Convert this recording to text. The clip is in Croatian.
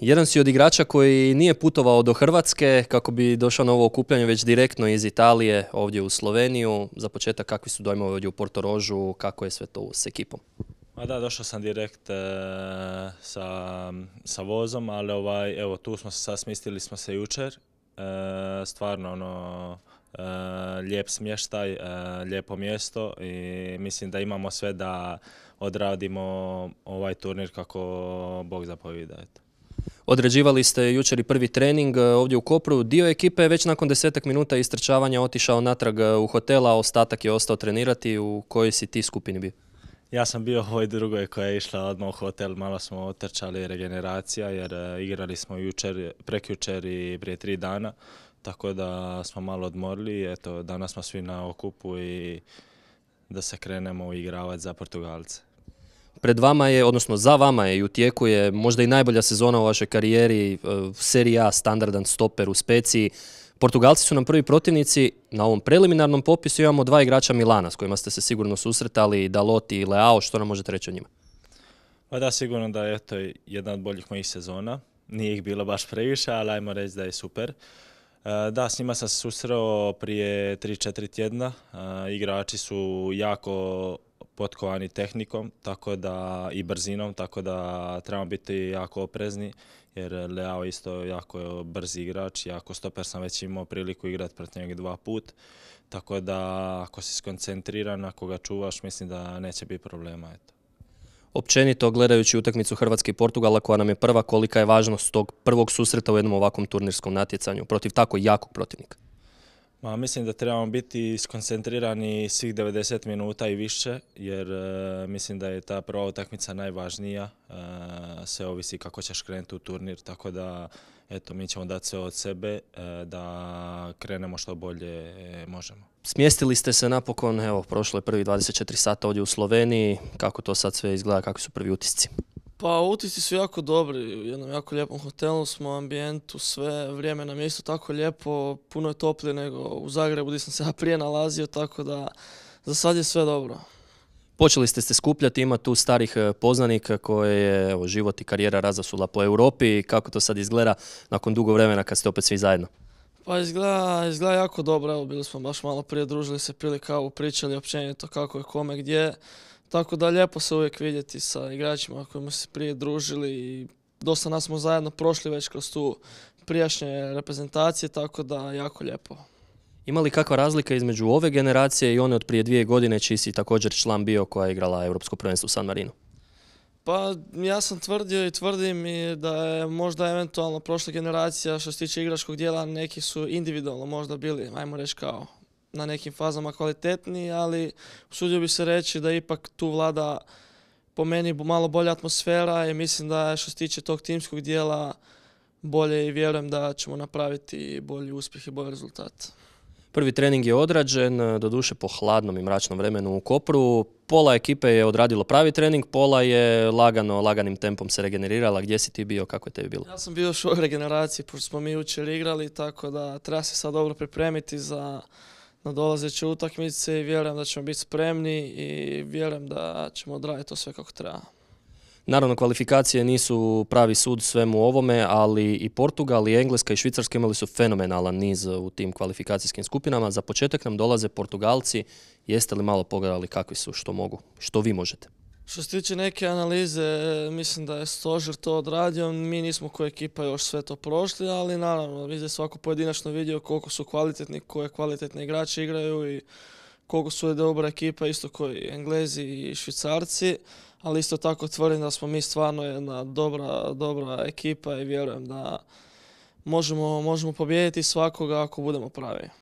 Jedan si od igrača koji nije putovao do Hrvatske kako bi došao na ovo okupljanje već direktno iz Italije ovdje u Sloveniju. Za početak kakvi su dojmovi ovdje u Portorožu, kako je sve to s ekipom? Ma da, došao sam direkt e, sa, sa vozom, ali ovaj, evo tu smo se sasmistili smo se jučer. E, stvarno ono, e, lijep smještaj, e, lijepo mjesto i mislim da imamo sve da odradimo ovaj turnir kako Bog zapovida. Određivali ste jučer i prvi trening e, ovdje u Kopru. Dio ekipe je već nakon desetak minuta istrčavanja otišao natrag e, u hotela, a ostatak je ostao trenirati. U kojoj si ti skupini bio? Ja sam bio u ovoj drugoj koja je išla odmah u hotel, malo smo otrčali regeneracija jer e, igrali smo jučer, prekjučer i prije tri dana, tako da smo malo odmorili. Eto, danas smo svi na okupu i da se krenemo igravati za Portugalce. Pred vama je, odnosno za vama je i u možda i najbolja sezona u vašoj karijeri, e, Serija A, standardan stoper u speciji. Portugalci su nam prvi protivnici, na ovom preliminarnom popisu imamo dva igrača Milana s kojima ste se sigurno susretali, Dalot i Leao, što nam možete reći o njima? Pa da, sigurno da je to jedna od boljih mojih sezona. Nije ih bilo baš previše, ali ajmo reći da je super. E, da, s njima sam se susreo prije 3-4 tjedna. E, igrači su jako potkovani tehnikom tako da i brzinom, tako da trebamo biti jako oprezni jer Leao isto jako brzi igrač, jako stoper sam već imao priliku igrati protiv njega dva put, tako da ako si skoncentriran, ako ga čuvaš, mislim da neće biti problema. Eto. Općenito, gledajući utakmicu Hrvatske i Portugala koja nam je prva, kolika je važnost tog prvog susreta u jednom ovakvom turnirskom natjecanju protiv tako jakog protivnika? Ma, mislim da trebamo biti skoncentrirani svih 90 minuta i više, jer e, mislim da je ta prva utakmica najvažnija. E, sve ovisi kako ćeš krenuti u turnir, tako da eto, mi ćemo dati sve od sebe e, da krenemo što bolje e, možemo. Smjestili ste se napokon, evo, prošlo je prvi 24 sata ovdje u Sloveniji. Kako to sad sve izgleda, kakvi su prvi utisci? Pa utisci su jako dobri, u jednom jako lijepom hotelu smo, ambijentu, sve, vrijeme nam je isto tako lijepo, puno je toplije nego u Zagrebu gdje sam se ja prije nalazio, tako da za sad je sve dobro. Počeli ste se skupljati, ima tu starih e, poznanika koje je život i karijera razasula po Europi. Kako to sad izgleda nakon dugo vremena kad ste opet svi zajedno? Pa izgleda, jako dobro, evo bili smo baš malo prije družili se, prilika kavu, pričali općenito kako je kome gdje. Tako da lijepo se uvijek vidjeti sa igračima kojima se prije družili i dosta nas smo zajedno prošli već kroz tu prijašnje reprezentacije, tako da jako lijepo. Ima li kakva razlika između ove generacije i one od prije dvije godine čiji si također član bio koja je igrala Europsko prvenstvo u San Marinu? Pa ja sam tvrdio i tvrdim i da je možda eventualno prošla generacija što se tiče igračkog dijela neki su individualno možda bili, ajmo reći kao na nekim fazama kvalitetniji, ali usudio bi se reći da ipak tu vlada po meni malo bolja atmosfera i mislim da što se tiče tog timskog dijela bolje i vjerujem da ćemo napraviti bolji uspjeh i bolji rezultat. Prvi trening je odrađen, doduše po hladnom i mračnom vremenu u Kopru. Pola ekipe je odradilo pravi trening, pola je lagano, laganim tempom se regenerirala. Gdje si ti bio, kako je tebi bilo? Ja sam bio još u regeneraciji, pošto smo mi učer igrali, tako da treba se sad dobro pripremiti za na dolazeće utakmice i vjerujem da ćemo biti spremni i vjerujem da ćemo odraditi to sve kako treba. Naravno, kvalifikacije nisu pravi sud svemu ovome, ali i Portugal, i Engleska, i Švicarska imali su fenomenalan niz u tim kvalifikacijskim skupinama. Za početak nam dolaze Portugalci. Jeste li malo pogledali kakvi su, što mogu, što vi možete? Što se tiče neke analize, e, mislim da je stožer to odradio. Mi nismo koja ekipa još sve to prošli, ali naravno, vi se svako pojedinačno vidio koliko su kvalitetni, koje kvalitetne igrači igraju i koliko su dobra ekipa, isto koji Englezi i Švicarci. Ali isto tako tvrdim da smo mi stvarno jedna dobra, dobra ekipa i vjerujem da možemo, možemo pobijediti svakoga ako budemo pravi.